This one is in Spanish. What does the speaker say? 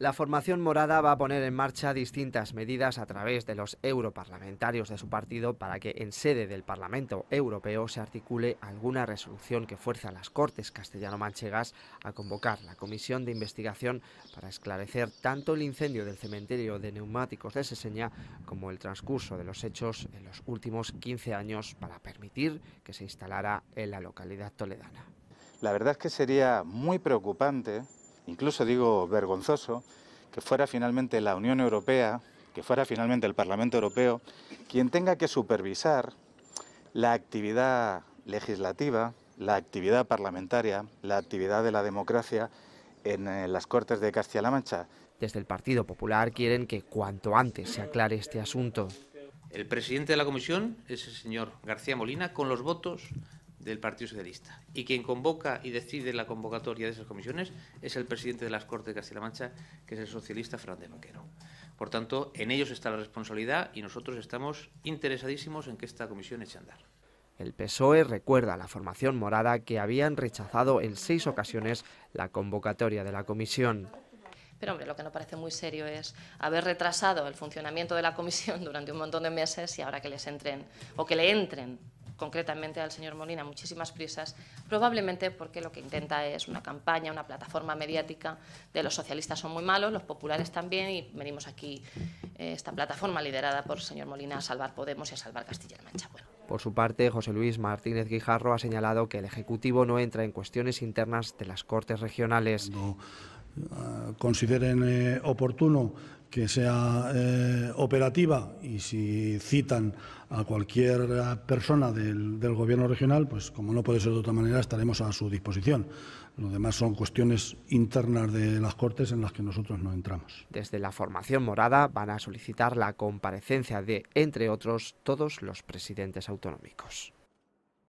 La formación morada va a poner en marcha distintas medidas a través de los europarlamentarios de su partido para que en sede del Parlamento Europeo se articule alguna resolución que fuerza a las Cortes castellano-manchegas a convocar la comisión de investigación para esclarecer tanto el incendio del cementerio de neumáticos de Seseña como el transcurso de los hechos en los últimos 15 años para permitir que se instalara en la localidad toledana. La verdad es que sería muy preocupante incluso digo vergonzoso, que fuera finalmente la Unión Europea, que fuera finalmente el Parlamento Europeo, quien tenga que supervisar la actividad legislativa, la actividad parlamentaria, la actividad de la democracia en eh, las Cortes de Castilla-La Mancha. Desde el Partido Popular quieren que cuanto antes se aclare este asunto. El presidente de la comisión es el señor García Molina con los votos del Partido Socialista. Y quien convoca y decide la convocatoria de esas comisiones es el presidente de las Cortes de Castilla-La Mancha, que es el socialista Fernández Maquero. Por tanto, en ellos está la responsabilidad y nosotros estamos interesadísimos en que esta comisión eche a andar. El PSOE recuerda a la formación morada que habían rechazado en seis ocasiones la convocatoria de la comisión. Pero hombre, lo que no parece muy serio es haber retrasado el funcionamiento de la comisión durante un montón de meses y ahora que les entren o que le entren concretamente al señor Molina, muchísimas prisas, probablemente porque lo que intenta es una campaña, una plataforma mediática de los socialistas son muy malos, los populares también, y venimos aquí, eh, esta plataforma liderada por el señor Molina, a salvar Podemos y a salvar Castilla-La Mancha. Bueno. Por su parte, José Luis Martínez Guijarro ha señalado que el Ejecutivo no entra en cuestiones internas de las Cortes regionales. No. Eh, consideren eh, oportuno que sea eh, operativa y si citan a cualquier persona del, del, Gobierno regional, pues como no puede ser de otra manera, estaremos a su disposición. Lo demás son cuestiones internas de las Cortes en las que nosotros no entramos. Desde la formación morada van a solicitar la comparecencia de, entre otros, todos los presidentes autonómicos.